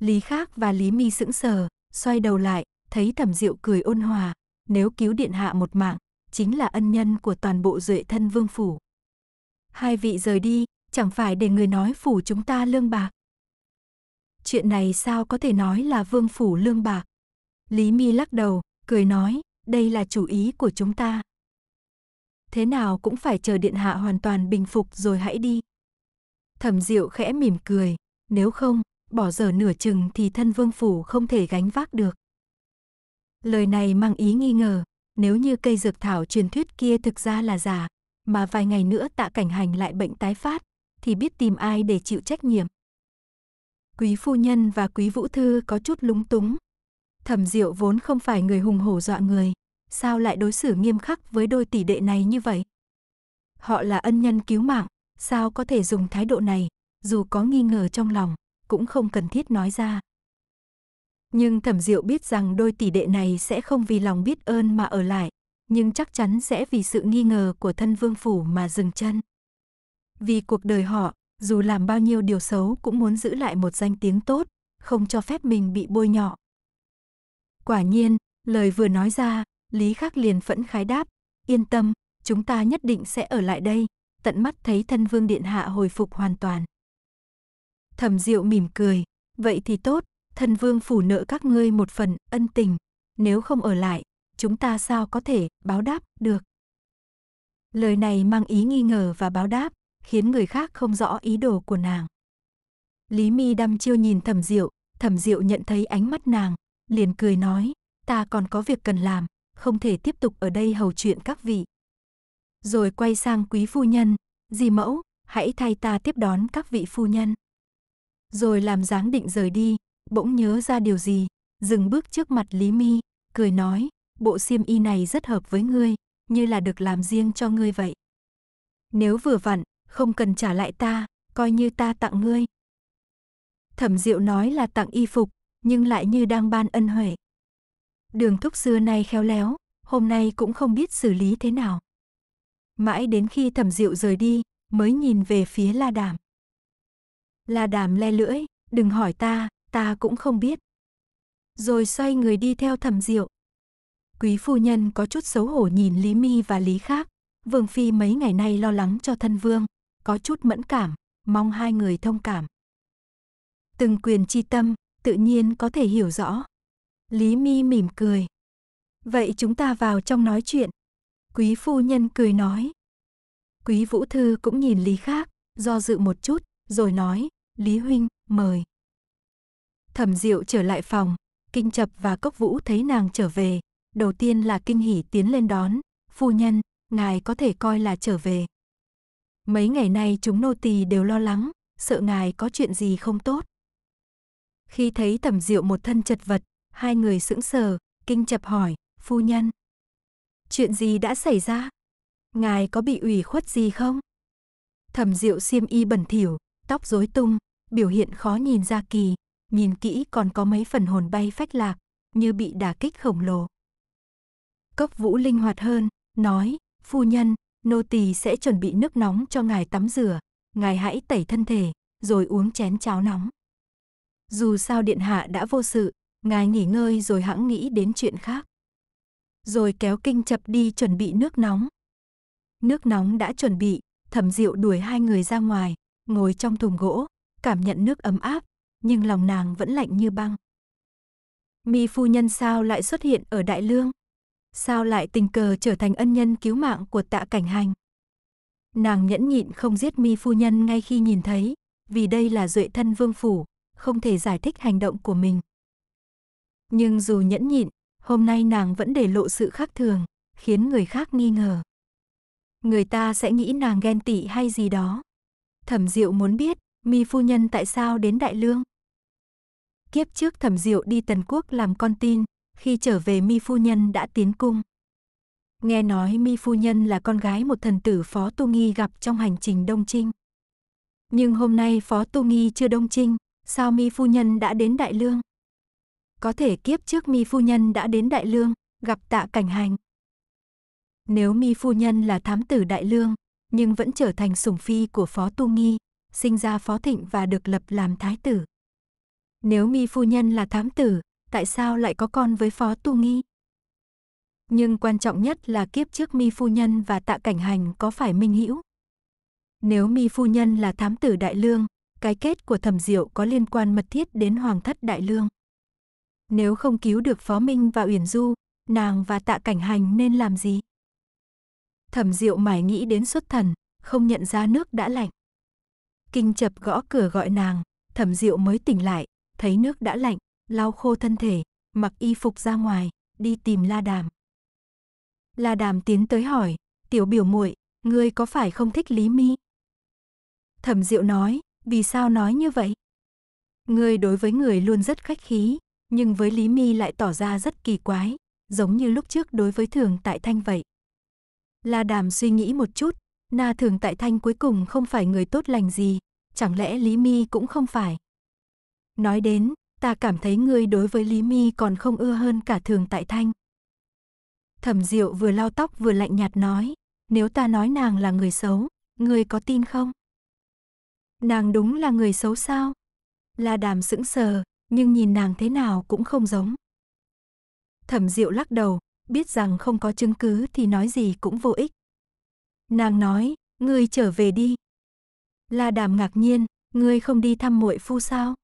Lý khắc và Lý Mi sững sờ, xoay đầu lại, thấy Thẩm Diệu cười ôn hòa, nếu cứu điện hạ một mạng, chính là ân nhân của toàn bộ Duệ thân vương phủ. Hai vị rời đi, chẳng phải để người nói phủ chúng ta lương bạc chuyện này sao có thể nói là vương phủ lương bạc. Lý Mi lắc đầu, cười nói, đây là chủ ý của chúng ta. Thế nào cũng phải chờ điện hạ hoàn toàn bình phục rồi hãy đi. Thẩm Diệu khẽ mỉm cười, nếu không, bỏ giờ nửa chừng thì thân vương phủ không thể gánh vác được. Lời này mang ý nghi ngờ, nếu như cây dược thảo truyền thuyết kia thực ra là giả, mà vài ngày nữa tạ cảnh hành lại bệnh tái phát, thì biết tìm ai để chịu trách nhiệm quý phu nhân và quý vũ thư có chút lúng túng. Thẩm Diệu vốn không phải người hùng hổ dọa người, sao lại đối xử nghiêm khắc với đôi tỷ đệ này như vậy? Họ là ân nhân cứu mạng, sao có thể dùng thái độ này, dù có nghi ngờ trong lòng, cũng không cần thiết nói ra. Nhưng Thẩm Diệu biết rằng đôi tỷ đệ này sẽ không vì lòng biết ơn mà ở lại, nhưng chắc chắn sẽ vì sự nghi ngờ của thân vương phủ mà dừng chân. Vì cuộc đời họ, dù làm bao nhiêu điều xấu cũng muốn giữ lại một danh tiếng tốt, không cho phép mình bị bôi nhọ. Quả nhiên, lời vừa nói ra, Lý Khắc liền phẫn khái đáp, yên tâm, chúng ta nhất định sẽ ở lại đây, tận mắt thấy thân vương điện hạ hồi phục hoàn toàn. Thẩm Diệu mỉm cười, vậy thì tốt, thân vương phủ nợ các ngươi một phần ân tình, nếu không ở lại, chúng ta sao có thể báo đáp được. Lời này mang ý nghi ngờ và báo đáp, khiến người khác không rõ ý đồ của nàng. Lý Mi đăm chiêu nhìn Thẩm Diệu, Thẩm Diệu nhận thấy ánh mắt nàng, liền cười nói, ta còn có việc cần làm, không thể tiếp tục ở đây hầu chuyện các vị. Rồi quay sang quý phu nhân, di mẫu, hãy thay ta tiếp đón các vị phu nhân. Rồi làm dáng định rời đi, bỗng nhớ ra điều gì, dừng bước trước mặt Lý Mi, cười nói, bộ xiêm y này rất hợp với ngươi, như là được làm riêng cho ngươi vậy. Nếu vừa vặn, không cần trả lại ta, coi như ta tặng ngươi. Thẩm Diệu nói là tặng y phục, nhưng lại như đang ban ân huệ. Đường thúc xưa nay khéo léo, hôm nay cũng không biết xử lý thế nào. Mãi đến khi Thẩm Diệu rời đi, mới nhìn về phía La Đàm. La Đàm le lưỡi, đừng hỏi ta, ta cũng không biết. Rồi xoay người đi theo Thẩm Diệu. Quý phu nhân có chút xấu hổ nhìn Lý Mi và Lý Khác, Vương Phi mấy ngày nay lo lắng cho thân vương, có chút mẫn cảm, mong hai người thông cảm. Từng quyền chi tâm, tự nhiên có thể hiểu rõ. Lý Mi mỉm cười. Vậy chúng ta vào trong nói chuyện. Quý phu nhân cười nói. Quý Vũ Thư cũng nhìn Lý Khác, do dự một chút, rồi nói, Lý Huynh, mời. Thẩm Diệu trở lại phòng, Kinh Chập và Cốc Vũ thấy nàng trở về. Đầu tiên là kinh hỉ tiến lên đón, phu nhân, ngài có thể coi là trở về. Mấy ngày nay chúng nô tỳ đều lo lắng, sợ ngài có chuyện gì không tốt. Khi thấy thẩm diệu một thân chật vật, hai người sững sờ, kinh chập hỏi, phu nhân. Chuyện gì đã xảy ra? Ngài có bị ủy khuất gì không? Thẩm diệu xiêm y bẩn thỉu, tóc rối tung, biểu hiện khó nhìn ra kỳ, nhìn kỹ còn có mấy phần hồn bay phách lạc, như bị đả kích khổng lồ. Cốc vũ linh hoạt hơn, nói, phu nhân, Nô tỳ sẽ chuẩn bị nước nóng cho ngài tắm rửa, ngài hãy tẩy thân thể, rồi uống chén cháo nóng. Dù sao điện hạ đã vô sự, ngài nghỉ ngơi rồi hãng nghĩ đến chuyện khác. Rồi kéo kinh chập đi chuẩn bị nước nóng. Nước nóng đã chuẩn bị, thẩm diệu đuổi hai người ra ngoài, ngồi trong thùng gỗ, cảm nhận nước ấm áp, nhưng lòng nàng vẫn lạnh như băng. Mi phu nhân sao lại xuất hiện ở Đại Lương? Sao lại tình cờ trở thành ân nhân cứu mạng của tạ cảnh hành? Nàng nhẫn nhịn không giết mi phu nhân ngay khi nhìn thấy, vì đây là duệ thân vương phủ, không thể giải thích hành động của mình. Nhưng dù nhẫn nhịn, hôm nay nàng vẫn để lộ sự khác thường, khiến người khác nghi ngờ. Người ta sẽ nghĩ nàng ghen tị hay gì đó. Thẩm Diệu muốn biết, mi phu nhân tại sao đến Đại Lương? Kiếp trước Thẩm Diệu đi Tần Quốc làm con tin, khi trở về mi phu nhân đã tiến cung. Nghe nói mi phu nhân là con gái một thần tử Phó Tu Nghi gặp trong hành trình Đông Trinh. Nhưng hôm nay Phó Tu Nghi chưa Đông Trinh, sao mi phu nhân đã đến Đại Lương? Có thể kiếp trước mi phu nhân đã đến Đại Lương, gặp tạ cảnh hành. Nếu mi phu nhân là thám tử Đại Lương, nhưng vẫn trở thành sủng phi của Phó Tu Nghi, sinh ra Phó Thịnh và được lập làm thái tử. Nếu mi phu nhân là thám tử, tại sao lại có con với Phó Tu Nghi? Nhưng quan trọng nhất là kiếp trước Mi Phu Nhân và Tạ Cảnh Hành có phải minh hữu? Nếu Mi Phu Nhân là thám tử Đại Lương, cái kết của thẩm diệu có liên quan mật thiết đến Hoàng thất Đại Lương. Nếu không cứu được Phó Minh và Uyển Du, nàng và Tạ Cảnh Hành nên làm gì? Thẩm diệu mải nghĩ đến xuất thần, không nhận ra nước đã lạnh. Kinh chập gõ cửa gọi nàng, thẩm diệu mới tỉnh lại, thấy nước đã lạnh, lau khô thân thể, mặc y phục ra ngoài, đi tìm La Đàm. La Đàm tiến tới hỏi, tiểu biểu muội, ngươi có phải không thích Lý Mi? Thẩm Diệu nói, vì sao nói như vậy? Ngươi đối với người luôn rất khách khí, nhưng với Lý Mi lại tỏ ra rất kỳ quái, giống như lúc trước đối với Thường Tại Thanh vậy. La Đàm suy nghĩ một chút, Na Thường Tại Thanh cuối cùng không phải người tốt lành gì, chẳng lẽ Lý Mi cũng không phải? Nói đến, ta cảm thấy ngươi đối với Lý Mi còn không ưa hơn cả thường tại thanh. Thẩm Diệu vừa lau tóc vừa lạnh nhạt nói, nếu ta nói nàng là người xấu, ngươi có tin không? Nàng đúng là người xấu sao? La Đàm sững sờ, nhưng nhìn nàng thế nào cũng không giống. Thẩm Diệu lắc đầu, biết rằng không có chứng cứ thì nói gì cũng vô ích. Nàng nói, ngươi trở về đi. La Đàm ngạc nhiên, ngươi không đi thăm muội phu sao?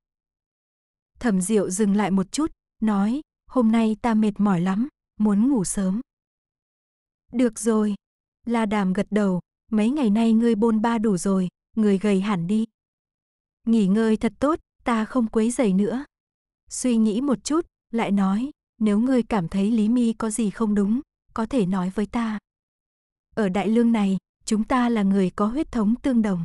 Thẩm Diệu dừng lại một chút, nói, hôm nay ta mệt mỏi lắm, muốn ngủ sớm. Được rồi. La Đàm gật đầu, mấy ngày nay ngươi bôn ba đủ rồi, người gầy hẳn đi. Nghỉ ngơi thật tốt, ta không quấy rầy nữa. Suy nghĩ một chút, lại nói, nếu ngươi cảm thấy Lý Mi có gì không đúng, có thể nói với ta. Ở đại lương này, chúng ta là người có huyết thống tương đồng.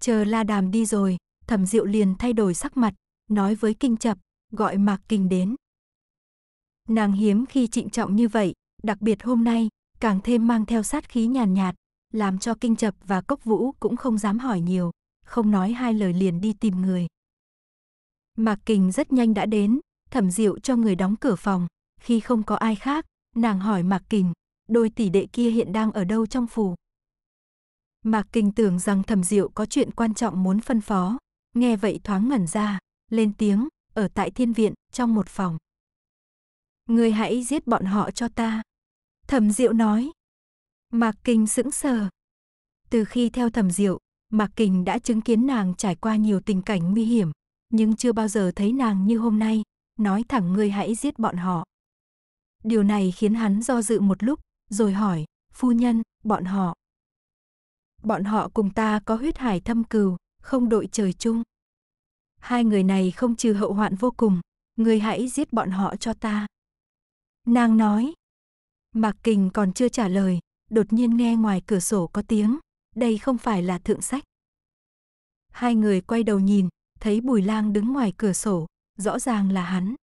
Chờ La Đàm đi rồi, Thẩm Diệu liền thay đổi sắc mặt, nói với kinh chập, gọi Mạc Kinh đến. Nàng hiếm khi trịnh trọng như vậy, đặc biệt hôm nay, càng thêm mang theo sát khí nhàn nhạt, làm cho kinh chập và cốc vũ cũng không dám hỏi nhiều, không nói hai lời liền đi tìm người. Mạc Kình rất nhanh đã đến, thẩm diệu cho người đóng cửa phòng, khi không có ai khác, nàng hỏi Mạc Kình, đôi tỷ đệ kia hiện đang ở đâu trong phủ. Mạc Kình tưởng rằng thẩm diệu có chuyện quan trọng muốn phân phó, nghe vậy thoáng ngẩn ra, lên tiếng, ở tại thiên viện, trong một phòng. người hãy giết bọn họ cho ta. Thẩm Diệu nói. Mạc kinh sững sờ. Từ khi theo Thẩm Diệu, Mạc kinh đã chứng kiến nàng trải qua nhiều tình cảnh nguy hiểm, nhưng chưa bao giờ thấy nàng như hôm nay, nói thẳng người hãy giết bọn họ. Điều này khiến hắn do dự một lúc, rồi hỏi, phu nhân, bọn họ. Bọn họ cùng ta có huyết hải thâm cừu, không đội trời chung hai người này không trừ hậu hoạn vô cùng, người hãy giết bọn họ cho ta. Nàng nói. Mạc Kình còn chưa trả lời, đột nhiên nghe ngoài cửa sổ có tiếng, đây không phải là thượng sách. Hai người quay đầu nhìn, thấy Bùi Lang đứng ngoài cửa sổ, rõ ràng là hắn.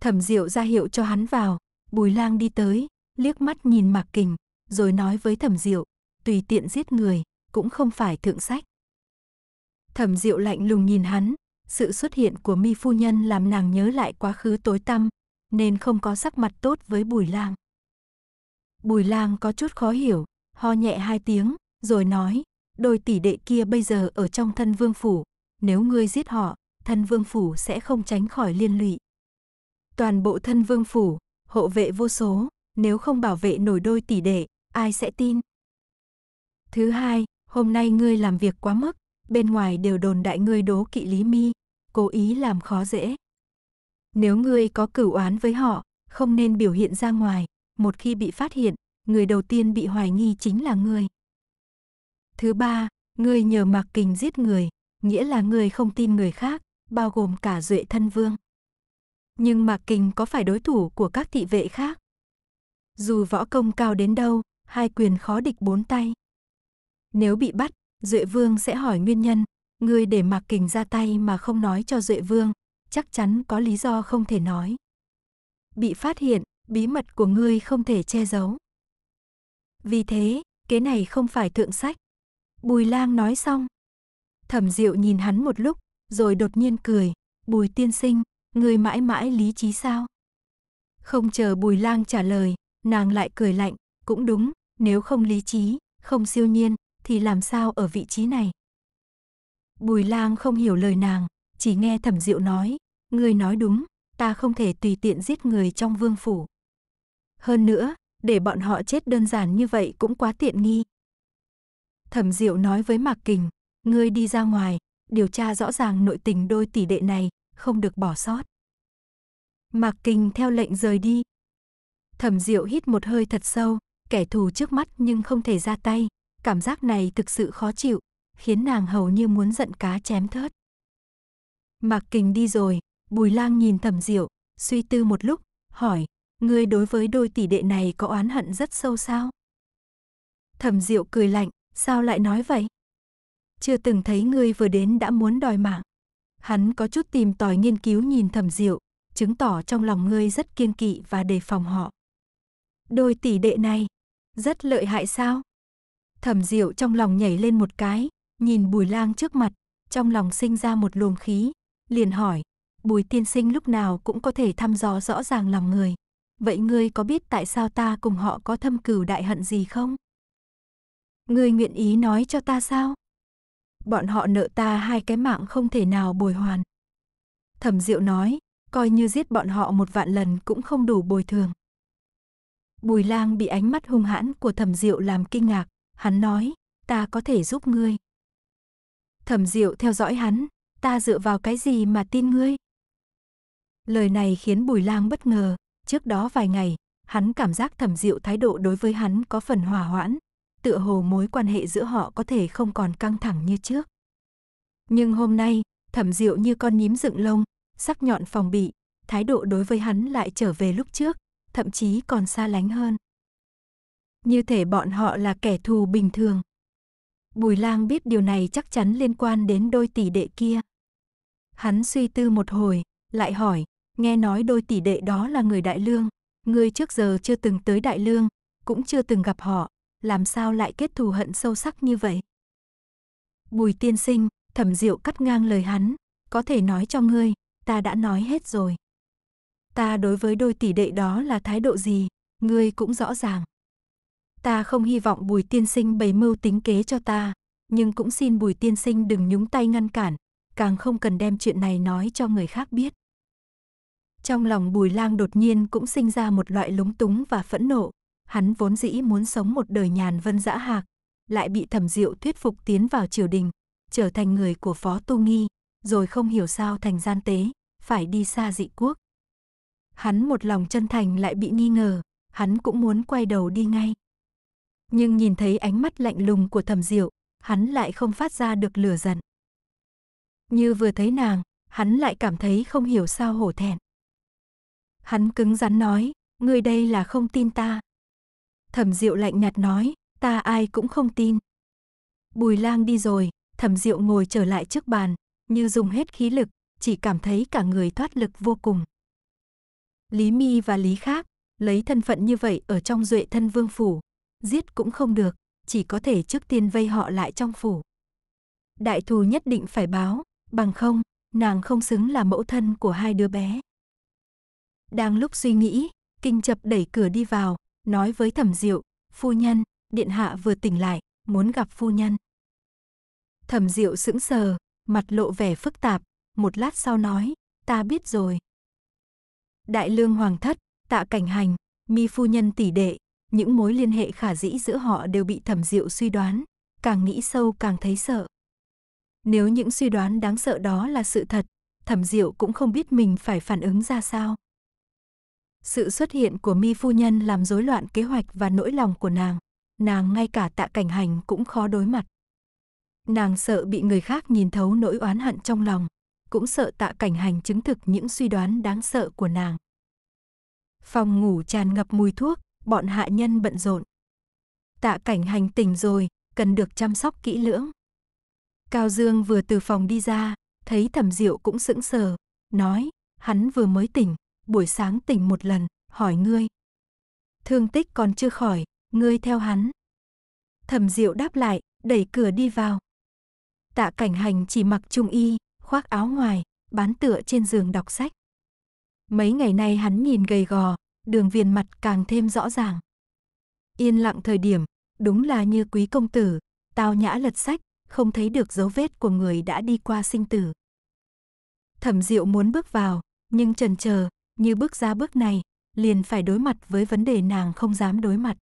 Thẩm Diệu ra hiệu cho hắn vào, Bùi Lang đi tới, liếc mắt nhìn Mạc Kình, rồi nói với Thẩm Diệu, tùy tiện giết người, cũng không phải thượng sách. Thẩm Diệu lạnh lùng nhìn hắn, sự xuất hiện của Mi phu nhân làm nàng nhớ lại quá khứ tối tăm, nên không có sắc mặt tốt với Bùi Lang. Bùi Lang có chút khó hiểu, ho nhẹ hai tiếng, rồi nói, đôi tỷ đệ kia bây giờ ở trong thân vương phủ, nếu ngươi giết họ, thân vương phủ sẽ không tránh khỏi liên lụy. Toàn bộ thân vương phủ, hộ vệ vô số, nếu không bảo vệ nổi đôi tỷ đệ, ai sẽ tin? Thứ hai, hôm nay ngươi làm việc quá mức, bên ngoài đều đồn đại ngươi đố kỵ Lý Mi, cố ý làm khó dễ. Nếu ngươi có cửu oán với họ, không nên biểu hiện ra ngoài, một khi bị phát hiện, người đầu tiên bị hoài nghi chính là ngươi. Thứ ba, ngươi nhờ Mặc Kình giết người, nghĩa là ngươi không tin người khác, bao gồm cả Duệ Thân Vương. Nhưng Mạc Kình có phải đối thủ của các thị vệ khác? Dù võ công cao đến đâu, hai quyền khó địch bốn tay. Nếu bị bắt, Duệ Vương sẽ hỏi nguyên nhân, ngươi để Mạc Kình ra tay mà không nói cho Duệ Vương, chắc chắn có lý do không thể nói. Bị phát hiện, bí mật của ngươi không thể che giấu. Vì thế, kế này không phải thượng sách. Bùi lang nói xong. Thẩm diệu nhìn hắn một lúc, rồi đột nhiên cười. Bùi tiên sinh, ngươi mãi mãi lý trí sao? Không chờ bùi lang trả lời, nàng lại cười lạnh. Cũng đúng, nếu không lý trí, không siêu nhiên, thì làm sao ở vị trí này? Bùi lang không hiểu lời nàng, chỉ nghe thẩm diệu nói, ngươi nói đúng, ta không thể tùy tiện giết người trong vương phủ. Hơn nữa, để bọn họ chết đơn giản như vậy cũng quá tiện nghi. Thẩm diệu nói với Mạc Kình, ngươi đi ra ngoài, điều tra rõ ràng nội tình đôi tỷ đệ này, không được bỏ sót. Mạc Kình theo lệnh rời đi. Thẩm Diệu hít một hơi thật sâu, kẻ thù trước mắt nhưng không thể ra tay, Cảm giác này thực sự khó chịu, khiến nàng hầu như muốn giận cá chém thớt. Mạc Kình đi rồi, Bùi Lang nhìn Thẩm Diệu, suy tư một lúc, hỏi, ngươi đối với đôi tỷ đệ này có oán hận rất sâu sao? Thẩm Diệu cười lạnh, sao lại nói vậy? Chưa từng thấy ngươi vừa đến đã muốn đòi mạng. Hắn có chút tìm tòi nghiên cứu nhìn Thẩm Diệu, chứng tỏ trong lòng ngươi rất kiên kỵ và đề phòng họ. Đôi tỷ đệ này, rất lợi hại sao? Thẩm Diệu trong lòng nhảy lên một cái, nhìn Bùi Lang trước mặt, trong lòng sinh ra một luồng khí, liền hỏi, Bùi tiên sinh lúc nào cũng có thể thăm dò rõ ràng lòng người. Vậy ngươi có biết tại sao ta cùng họ có thâm cửu đại hận gì không? Ngươi nguyện ý nói cho ta sao? Bọn họ nợ ta hai cái mạng không thể nào bồi hoàn. Thẩm Diệu nói, coi như giết bọn họ một vạn lần cũng không đủ bồi thường. Bùi lang bị ánh mắt hung hãn của thẩm diệu làm kinh ngạc, hắn nói, ta có thể giúp ngươi. Thẩm Diệu theo dõi hắn, ta dựa vào cái gì mà tin ngươi? Lời này khiến Bùi Lang bất ngờ, trước đó vài ngày, hắn cảm giác Thẩm Diệu thái độ đối với hắn có phần hòa hoãn, tựa hồ mối quan hệ giữa họ có thể không còn căng thẳng như trước. Nhưng hôm nay, Thẩm Diệu như con nhím dựng lông, sắc nhọn phòng bị, thái độ đối với hắn lại trở về lúc trước, thậm chí còn xa lánh hơn như thể bọn họ là kẻ thù bình thường. Bùi lang biết điều này chắc chắn liên quan đến đôi tỷ đệ kia. Hắn suy tư một hồi, lại hỏi, nghe nói đôi tỷ đệ đó là người đại lương, ngươi trước giờ chưa từng tới đại lương, cũng chưa từng gặp họ, làm sao lại kết thù hận sâu sắc như vậy? Bùi tiên sinh, thẩm diệu cắt ngang lời hắn, có thể nói cho ngươi, ta đã nói hết rồi. Ta đối với đôi tỷ đệ đó là thái độ gì, ngươi cũng rõ ràng ta không hy vọng Bùi tiên sinh bày mưu tính kế cho ta, nhưng cũng xin Bùi tiên sinh đừng nhúng tay ngăn cản, càng không cần đem chuyện này nói cho người khác biết. Trong lòng Bùi Lang đột nhiên cũng sinh ra một loại lúng túng và phẫn nộ, hắn vốn dĩ muốn sống một đời nhàn vân dã hạc, lại bị Thẩm Diệu thuyết phục tiến vào triều đình, trở thành người của Phó Tu Nghi, rồi không hiểu sao thành gian tế, phải đi xa dị quốc. Hắn một lòng chân thành lại bị nghi ngờ, hắn cũng muốn quay đầu đi ngay nhưng nhìn thấy ánh mắt lạnh lùng của thẩm diệu, hắn lại không phát ra được lửa giận. Như vừa thấy nàng, hắn lại cảm thấy không hiểu sao hổ thẹn. Hắn cứng rắn nói, người đây là không tin ta. Thẩm Diệu lạnh nhạt nói, ta ai cũng không tin. Bùi lang đi rồi, Thẩm Diệu ngồi trở lại trước bàn, như dùng hết khí lực, chỉ cảm thấy cả người thoát lực vô cùng. Lý Mi và Lý Khác, lấy thân phận như vậy ở trong duệ thân vương phủ, giết cũng không được, chỉ có thể trước tiên vây họ lại trong phủ. Đại thù nhất định phải báo, bằng không, nàng không xứng là mẫu thân của hai đứa bé. Đang lúc suy nghĩ, Kinh Chập đẩy cửa đi vào, nói với Thẩm Diệu, phu nhân, điện hạ vừa tỉnh lại, muốn gặp phu nhân. Thẩm Diệu sững sờ, mặt lộ vẻ phức tạp, một lát sau nói, ta biết rồi. Đại lương hoàng thất, tạ cảnh hành, mi phu nhân tỷ đệ, những mối liên hệ khả dĩ giữa họ đều bị thẩm diệu suy đoán, càng nghĩ sâu càng thấy sợ. Nếu những suy đoán đáng sợ đó là sự thật, thẩm diệu cũng không biết mình phải phản ứng ra sao. Sự xuất hiện của mi phu nhân làm rối loạn kế hoạch và nỗi lòng của nàng, nàng ngay cả tạ cảnh hành cũng khó đối mặt. Nàng sợ bị người khác nhìn thấu nỗi oán hận trong lòng, cũng sợ tạ cảnh hành chứng thực những suy đoán đáng sợ của nàng. Phòng ngủ tràn ngập mùi thuốc, bọn hạ nhân bận rộn. Tạ cảnh hành tỉnh rồi, cần được chăm sóc kỹ lưỡng. Cao Dương vừa từ phòng đi ra, thấy thẩm diệu cũng sững sờ, nói, hắn vừa mới tỉnh, buổi sáng tỉnh một lần, hỏi ngươi. Thương tích còn chưa khỏi, ngươi theo hắn. Thẩm diệu đáp lại, đẩy cửa đi vào. Tạ cảnh hành chỉ mặc trung y, khoác áo ngoài, bán tựa trên giường đọc sách. Mấy ngày nay hắn nhìn gầy gò, đường viền mặt càng thêm rõ ràng. Yên lặng thời điểm, đúng là như quý công tử, tao nhã lật sách, không thấy được dấu vết của người đã đi qua sinh tử. Thẩm Diệu muốn bước vào, nhưng trần chờ, như bước ra bước này, liền phải đối mặt với vấn đề nàng không dám đối mặt.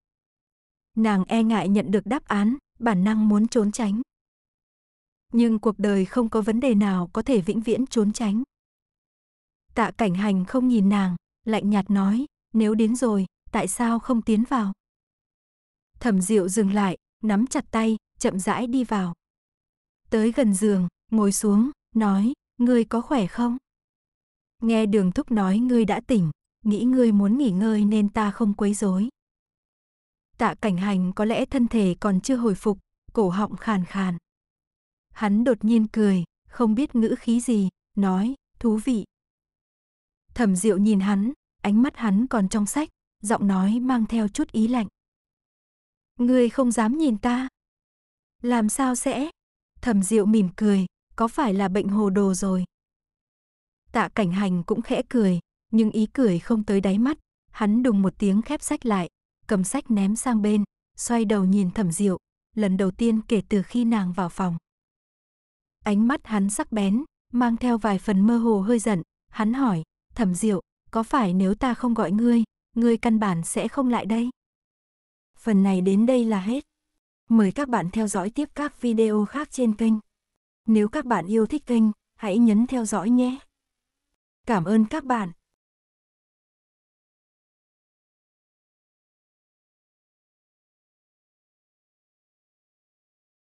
Nàng e ngại nhận được đáp án, bản năng muốn trốn tránh. Nhưng cuộc đời không có vấn đề nào có thể vĩnh viễn trốn tránh. Tạ cảnh hành không nhìn nàng, lạnh nhạt nói, nếu đến rồi, tại sao không tiến vào? Thẩm Diệu dừng lại, nắm chặt tay, chậm rãi đi vào. Tới gần giường, ngồi xuống, nói, ngươi có khỏe không? Nghe đường thúc nói ngươi đã tỉnh, nghĩ ngươi muốn nghỉ ngơi nên ta không quấy rối. Tạ cảnh hành có lẽ thân thể còn chưa hồi phục, cổ họng khàn khàn. Hắn đột nhiên cười, không biết ngữ khí gì, nói, thú vị. Thẩm diệu nhìn hắn, ánh mắt hắn còn trong sách, giọng nói mang theo chút ý lạnh. Ngươi không dám nhìn ta. Làm sao sẽ? Thẩm Diệu mỉm cười, có phải là bệnh hồ đồ rồi? Tạ Cảnh Hành cũng khẽ cười, nhưng ý cười không tới đáy mắt, hắn đùng một tiếng khép sách lại, cầm sách ném sang bên, xoay đầu nhìn Thẩm Diệu, lần đầu tiên kể từ khi nàng vào phòng. Ánh mắt hắn sắc bén, mang theo vài phần mơ hồ hơi giận, hắn hỏi, "Thẩm Diệu, có phải nếu ta không gọi ngươi, ngươi căn bản sẽ không lại đây? Phần này đến đây là hết. Mời các bạn theo dõi tiếp các video khác trên kênh. Nếu các bạn yêu thích kênh, hãy nhấn theo dõi nhé. Cảm ơn các bạn.